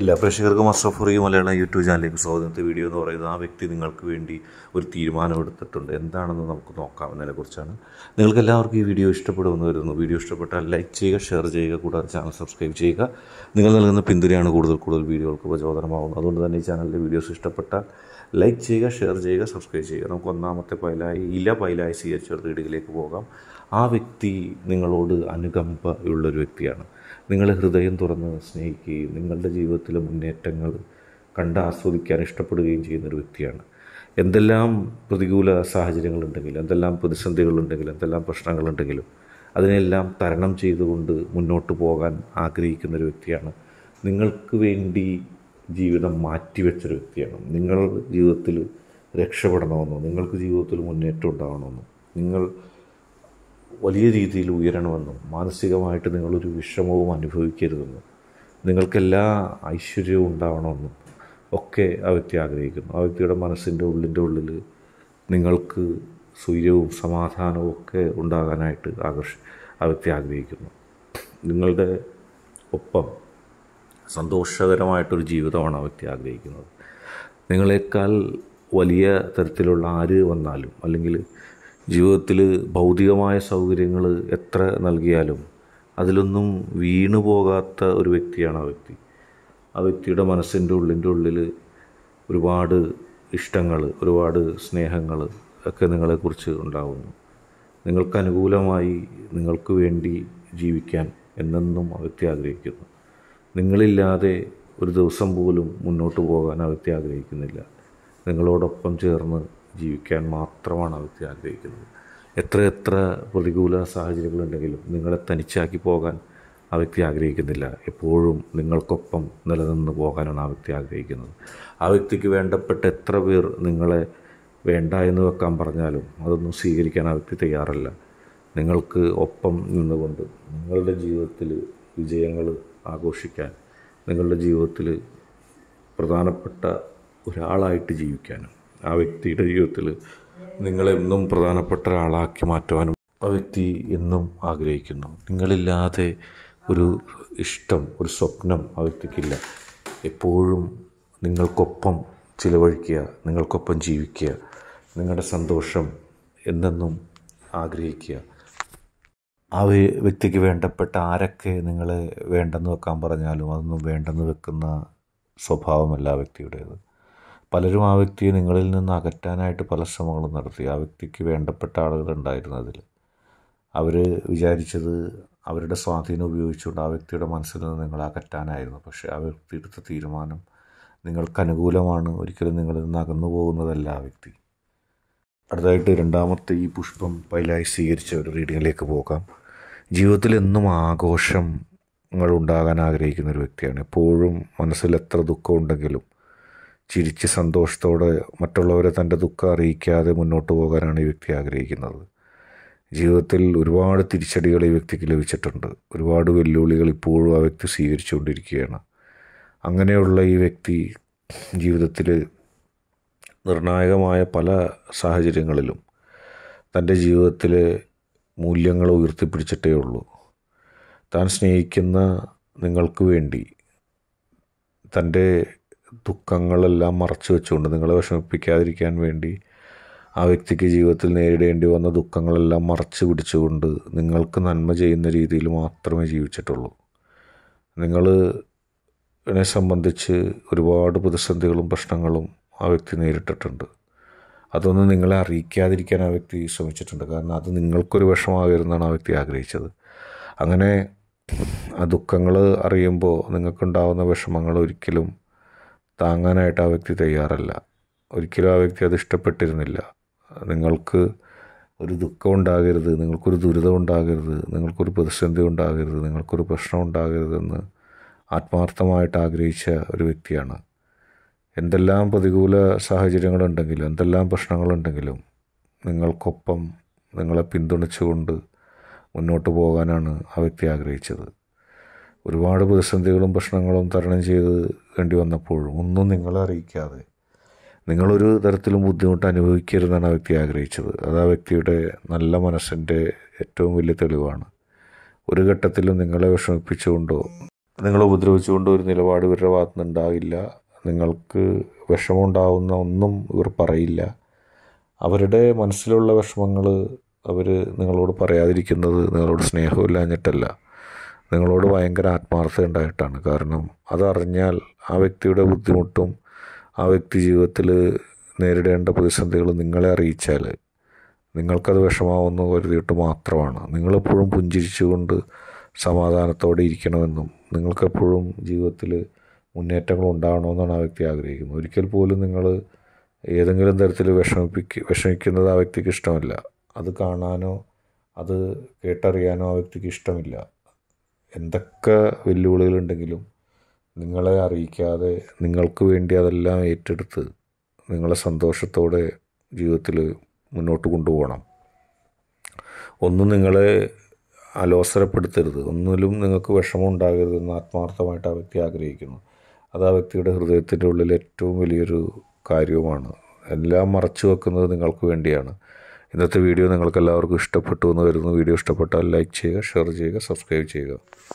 ഇല്ല പ്രേക്ഷകർക്ക് റിയ മലയാള യൂട്യൂബ് ചാനലിലേക്ക് സ്വാഗതത്തെ വീഡിയോ എന്ന് പറയുന്നത് ആ വ്യക്തി നിങ്ങൾക്ക് വേണ്ടി ഒരു എടുത്തിട്ടുണ്ട് എന്താണെന്ന് നമുക്ക് നോക്കാം എന്നതിനെക്കുറിച്ചാണ് നിങ്ങൾക്ക് എല്ലാവർക്കും ഈ വീഡിയോ ഇഷ്ടപ്പെടുമെന്ന് വരുന്നു വീഡിയോ ഇഷ്ടപ്പെട്ടാൽ ലൈക്ക് ചെയ്യുക ഷെയർ ചെയ്യുക കൂടാതെ ചാനൽ സബ്സ്ക്രൈബ് ചെയ്യുക നിങ്ങൾ നൽകുന്ന പിന്തുണയാണ് കൂടുതൽ കൂടുതൽ വീഡിയോകൾക്ക് പ്രചോദനമാകുന്നത് അതുകൊണ്ട് തന്നെ ഈ ചാനലിലെ വീഡിയോസ് ഇഷ്ടപ്പെട്ടാൽ ലൈക്ക് ചെയ്യുക ഷെയർ ചെയ്യുക സബ്സ്ക്രൈബ് ചെയ്യുക നമുക്ക് ഒന്നാമത്തെ പൈലായി ഇല പൈലായി എച്ച് റീഡിലേക്ക് പോകാം ആ വ്യക്തി നിങ്ങളോട് അനുകമ്പയുള്ളൊരു വ്യക്തിയാണ് നിങ്ങളെ ഹൃദയം തുറന്ന് സ്നേഹിക്കുകയും നിങ്ങളുടെ ജീവിതത്തിലെ മുന്നേറ്റങ്ങൾ കണ്ട് ആസ്വദിക്കാൻ ഇഷ്ടപ്പെടുകയും ചെയ്യുന്നൊരു വ്യക്തിയാണ് എന്തെല്ലാം പ്രതികൂല സാഹചര്യങ്ങളുണ്ടെങ്കിലും എന്തെല്ലാം പ്രതിസന്ധികളുണ്ടെങ്കിലും എന്തെല്ലാം പ്രശ്നങ്ങളുണ്ടെങ്കിലും അതിനെല്ലാം തരണം ചെയ്തുകൊണ്ട് മുന്നോട്ട് പോകാൻ ആഗ്രഹിക്കുന്നൊരു വ്യക്തിയാണ് നിങ്ങൾക്ക് വേണ്ടി ജീവിതം മാറ്റിവെച്ചൊരു വ്യക്തിയാണ് നിങ്ങൾ ജീവിതത്തിൽ രക്ഷപ്പെടണമെന്നോ നിങ്ങൾക്ക് ജീവിതത്തിൽ മുന്നേറ്റം ഉണ്ടാകണമെന്നോ നിങ്ങൾ വലിയ രീതിയിൽ ഉയരണമെന്നും മാനസികമായിട്ട് നിങ്ങളൊരു വിഷമവും അനുഭവിക്കരുതെന്നും നിങ്ങൾക്കെല്ലാ ഐശ്വര്യവും ഉണ്ടാവണമെന്നും ഒക്കെ ആ വ്യക്തി ആഗ്രഹിക്കുന്നു ആ വ്യക്തിയുടെ മനസ്സിൻ്റെ ഉള്ളിൻ്റെ ഉള്ളിൽ നിങ്ങൾക്ക് സൂര്യവും സമാധാനവും ഒക്കെ ഉണ്ടാകാനായിട്ട് ആകർഷ ആ വ്യക്തി ആഗ്രഹിക്കുന്നു നിങ്ങളുടെ ഒപ്പം സന്തോഷകരമായിട്ടൊരു ജീവിതമാണ് ആ വ്യക്തി ആഗ്രഹിക്കുന്നത് നിങ്ങളെക്കാൾ വലിയ തരത്തിലുള്ള ആര് വന്നാലും അല്ലെങ്കിൽ ജീവിതത്തിൽ ഭൗതികമായ സൗകര്യങ്ങൾ എത്ര നൽകിയാലും അതിലൊന്നും വീണു പോകാത്ത ഒരു വ്യക്തിയാണ് ആ വ്യക്തി ആ വ്യക്തിയുടെ മനസ്സിൻ്റെ ഉള്ളിൻ്റെ ഉള്ളിൽ ഒരുപാട് ഇഷ്ടങ്ങൾ ഒരുപാട് സ്നേഹങ്ങൾ ഒക്കെ നിങ്ങളെക്കുറിച്ച് ഉണ്ടാകുന്നു നിങ്ങൾക്ക് അനുകൂലമായി നിങ്ങൾക്ക് വേണ്ടി ജീവിക്കാൻ എന്നെന്നും ആ വ്യക്തി ആഗ്രഹിക്കുന്നു നിങ്ങളില്ലാതെ ഒരു ദിവസം പോലും മുന്നോട്ട് പോകാൻ അവർക്ക് ആഗ്രഹിക്കുന്നില്ല നിങ്ങളോടൊപ്പം ചേർന്ന് ജീവിക്കാൻ മാത്രമാണ് അവർക്ക് ആഗ്രഹിക്കുന്നത് എത്ര എത്ര പ്രതികൂല സാഹചര്യങ്ങളുണ്ടെങ്കിലും നിങ്ങളെ തനിച്ചാക്കി പോകാൻ ആ വ്യക്തി ആഗ്രഹിക്കുന്നില്ല എപ്പോഴും നിങ്ങൾക്കൊപ്പം നിലനിന്ന് പോകാനാണ് ആ വ്യക്തി ആഗ്രഹിക്കുന്നത് ആ വ്യക്തിക്ക് വേണ്ടപ്പെട്ട എത്ര പേർ നിങ്ങളെ വേണ്ട എന്ന് വെക്കാൻ പറഞ്ഞാലും അതൊന്നും സ്വീകരിക്കാൻ ആ വ്യക്തി തയ്യാറല്ല നിങ്ങൾക്ക് ഒപ്പം നിന്നുകൊണ്ട് നിങ്ങളുടെ ജീവിതത്തിൽ വിജയങ്ങൾ ആഘോഷിക്കാൻ നിങ്ങളുടെ ജീവിതത്തിൽ പ്രധാനപ്പെട്ട ഒരാളായിട്ട് ജീവിക്കാനും ആ വ്യക്തിയുടെ ജീവിതത്തിൽ നിങ്ങളെന്നും പ്രധാനപ്പെട്ട ഒരാളാക്കി മാറ്റുവാനും ആ വ്യക്തി എന്നും ആഗ്രഹിക്കുന്നു നിങ്ങളില്ലാതെ ഒരു ഇഷ്ടം ഒരു സ്വപ്നം ആ വ്യക്തിക്കില്ല എപ്പോഴും നിങ്ങൾക്കൊപ്പം ചിലവഴിക്കുക നിങ്ങൾക്കൊപ്പം ജീവിക്കുക നിങ്ങളുടെ സന്തോഷം എന്നെന്നും ആഗ്രഹിക്കുക ആ വ്യക്തിക്ക് വേണ്ടപ്പെട്ട ആരൊക്കെ നിങ്ങൾ വേണ്ടെന്ന് വെക്കാൻ പറഞ്ഞാലും അതൊന്നും വേണ്ടെന്ന് വെക്കുന്ന സ്വഭാവമല്ല ആ വ്യക്തിയുടേത് പലരും ആ വ്യക്തിയെ നിങ്ങളിൽ നിന്ന് അകറ്റാനായിട്ട് പല ശ്രമങ്ങളും നടത്തി ആ വ്യക്തിക്ക് വേണ്ടപ്പെട്ട ആളുകൾ ഉണ്ടായിരുന്നു അതിൽ അവർ വിചാരിച്ചത് അവരുടെ സ്വാധീനം ഉപയോഗിച്ചുകൊണ്ട് ആ വ്യക്തിയുടെ മനസ്സിൽ നിന്ന് നിങ്ങളെ അകറ്റാനായിരുന്നു പക്ഷേ ആ വ്യക്തി എടുത്ത തീരുമാനം നിങ്ങൾക്ക് അനുകൂലമാണ് ഒരിക്കലും നിങ്ങളിൽ നിന്ന് അകന്നു പോകുന്നതല്ല ആ വ്യക്തി അടുത്തതായിട്ട് രണ്ടാമത്തെ ഈ പുഷ്പം പൈലായി സ്വീകരിച്ച ഒരു റീഡിങ്ങിലേക്ക് പോകാം ജീവിതത്തിൽ എന്നും ആഘോഷങ്ങൾ ഉണ്ടാകാൻ ആഗ്രഹിക്കുന്ന ഒരു വ്യക്തിയാണ് എപ്പോഴും മനസ്സിൽ എത്ര ദുഃഖം ഉണ്ടെങ്കിലും ചിരിച്ച് സന്തോഷത്തോടെ മറ്റുള്ളവരെ തൻ്റെ ദുഃഖം അറിയിക്കാതെ മുന്നോട്ട് പോകാനാണ് ഈ വ്യക്തി ആഗ്രഹിക്കുന്നത് ജീവിതത്തിൽ ഒരുപാട് തിരിച്ചടികൾ ഈ വ്യക്തിക്ക് ലഭിച്ചിട്ടുണ്ട് ഒരുപാട് വെല്ലുവിളികൾ ഇപ്പോഴും ആ വ്യക്തി സ്വീകരിച്ചുകൊണ്ടിരിക്കുകയാണ് അങ്ങനെയുള്ള ഈ വ്യക്തി ജീവിതത്തിൽ നിർണായകമായ പല സാഹചര്യങ്ങളിലും തൻ്റെ ജീവിതത്തിലെ മൂല്യങ്ങൾ ഉയർത്തിപ്പിടിച്ചിട്ടേ ഉള്ളൂ താൻ സ്നേഹിക്കുന്ന നിങ്ങൾക്ക് വേണ്ടി തൻ്റെ ദുഃഖങ്ങളെല്ലാം മറച്ചു വെച്ചുകൊണ്ട് നിങ്ങളെ വിഷമിപ്പിക്കാതിരിക്കാൻ വേണ്ടി ആ വ്യക്തിക്ക് ജീവിതത്തിൽ നേരിടേണ്ടി വന്ന ദുഃഖങ്ങളെല്ലാം മറച്ചു പിടിച്ചുകൊണ്ട് നിങ്ങൾക്ക് നന്മ ചെയ്യുന്ന രീതിയിൽ മാത്രമേ ജീവിച്ചിട്ടുള്ളൂ നിങ്ങൾ എന്നെ സംബന്ധിച്ച് ഒരുപാട് പ്രതിസന്ധികളും പ്രശ്നങ്ങളും ആ വ്യക്തി നേരിട്ടിട്ടുണ്ട് അതൊന്നും നിങ്ങളെ അറിയിക്കാതിരിക്കാൻ ആ വ്യക്തി ശ്രമിച്ചിട്ടുണ്ട് കാരണം അത് നിങ്ങൾക്കൊരു വിഷമാകരുതെന്നാണ് ആ വ്യക്തി ആഗ്രഹിച്ചത് അങ്ങനെ ആ ദുഃഖങ്ങൾ അറിയുമ്പോൾ നിങ്ങൾക്കുണ്ടാവുന്ന വിഷമങ്ങൾ ഒരിക്കലും താങ്ങാനായിട്ട് ആ വ്യക്തി തയ്യാറല്ല ഒരിക്കലും ആ വ്യക്തി അത് ഇഷ്ടപ്പെട്ടിരുന്നില്ല നിങ്ങൾക്ക് ഒരു ദുഃഖം ഉണ്ടാകരുത് നിങ്ങൾക്കൊരു ദുരിതം ഉണ്ടാകരുത് നിങ്ങൾക്കൊരു പ്രതിസന്ധി ഉണ്ടാകരുത് നിങ്ങൾക്കൊരു പ്രശ്നം ഉണ്ടാകരുതെന്ന് ആത്മാർത്ഥമായിട്ട് ആഗ്രഹിച്ച ഒരു വ്യക്തിയാണ് എന്തെല്ലാം പ്രതികൂല സാഹചര്യങ്ങളുണ്ടെങ്കിലും എന്തെല്ലാം പ്രശ്നങ്ങളുണ്ടെങ്കിലും നിങ്ങൾക്കൊപ്പം നിങ്ങളെ പിന്തുണച്ചുകൊണ്ട് മുന്നോട്ട് പോകാനാണ് ആ വ്യക്തി ആഗ്രഹിച്ചത് ഒരുപാട് പ്രതിസന്ധികളും പ്രശ്നങ്ങളും തരണം ചെയ്ത് വേണ്ടി വന്നപ്പോഴും ഒന്നും നിങ്ങളെ അറിയിക്കാതെ നിങ്ങളൊരു തരത്തിലും ബുദ്ധിമുട്ട് അനുഭവിക്കരുതെന്നാണ് ആ വ്യക്തി ആഗ്രഹിച്ചത് അത് ആ വ്യക്തിയുടെ നല്ല മനസ്സിൻ്റെ ഏറ്റവും വലിയ തെളിവാണ് ഒരു ഘട്ടത്തിലും നിങ്ങളെ വിഷമിപ്പിച്ചുകൊണ്ടോ നിങ്ങളെ ഉപദ്രവിച്ചുകൊണ്ടോ ഒരു നിലപാട് ഇവരുടെ ഭാഗത്തുനിന്നുണ്ടാവില്ല നിങ്ങൾക്ക് വിഷമമുണ്ടാവുന്ന ഒന്നും ഇവർ പറയില്ല അവരുടെ മനസ്സിലുള്ള വിഷമങ്ങൾ അവർ നിങ്ങളോട് പറയാതിരിക്കുന്നത് നിങ്ങളോട് സ്നേഹമില്ലാഞ്ഞിട്ടല്ല നിങ്ങളോട് ഭയങ്കര ആത്മാർത്ഥത ഉണ്ടായിട്ടാണ് കാരണം അതറിഞ്ഞാൽ ആ വ്യക്തിയുടെ ബുദ്ധിമുട്ടും ആ വ്യക്തി ജീവിതത്തിൽ നേരിടേണ്ട പ്രതിസന്ധികൾ നിങ്ങളെ അറിയിച്ചാൽ നിങ്ങൾക്കത് വിഷമാവുന്ന കരുതിയിട്ട് മാത്രമാണ് നിങ്ങളെപ്പോഴും പുഞ്ചിരിച്ചുകൊണ്ട് സമാധാനത്തോടെ ഇരിക്കണമെന്നും നിങ്ങൾക്കെപ്പോഴും ജീവിതത്തിൽ മുന്നേറ്റങ്ങൾ ഉണ്ടാകണമെന്നാണ് ആ വ്യക്തി ആഗ്രഹിക്കുന്നത് ഒരിക്കൽ പോലും നിങ്ങൾ ഏതെങ്കിലും തരത്തിൽ വിഷമിപ്പിക്ക വിഷമിക്കുന്നത് ആ വ്യക്തിക്ക് ഇഷ്ടമല്ല അത് കാണാനോ അത് കേട്ടറിയാനോ ആ വ്യക്തിക്ക് ഇഷ്ടമില്ല എന്തൊക്കെ വെല്ലുവിളികളുണ്ടെങ്കിലും നിങ്ങളെ അറിയിക്കാതെ നിങ്ങൾക്ക് വേണ്ടി അതെല്ലാം ഏറ്റെടുത്ത് നിങ്ങളെ സന്തോഷത്തോടെ ജീവിതത്തിൽ മുന്നോട്ട് കൊണ്ടുപോകണം ഒന്നും നിങ്ങളെ അലോസരപ്പെടുത്തരുത് ഒന്നിലും നിങ്ങൾക്ക് വിഷമം ഉണ്ടാകരുതെന്ന് ആത്മാർത്ഥമായിട്ട് ആ വ്യക്തി ആഗ്രഹിക്കുന്നു അത് ആ വ്യക്തിയുടെ ഹൃദയത്തിൻ്റെ ഉള്ളിൽ ഏറ്റവും വലിയൊരു കാര്യവുമാണ് എല്ലാം മറച്ചു വെക്കുന്നത് നിങ്ങൾക്ക് വേണ്ടിയാണ് ഇന്നത്തെ വീഡിയോ നിങ്ങൾക്ക് എല്ലാവർക്കും ഇഷ്ടപ്പെട്ടു എന്ന് കരുതുന്നു വീഡിയോ ഇഷ്ടപ്പെട്ടാൽ ലൈക്ക് ചെയ്യുക ഷെയർ ചെയ്യുക സബ്സ്ക്രൈബ് ചെയ്യുക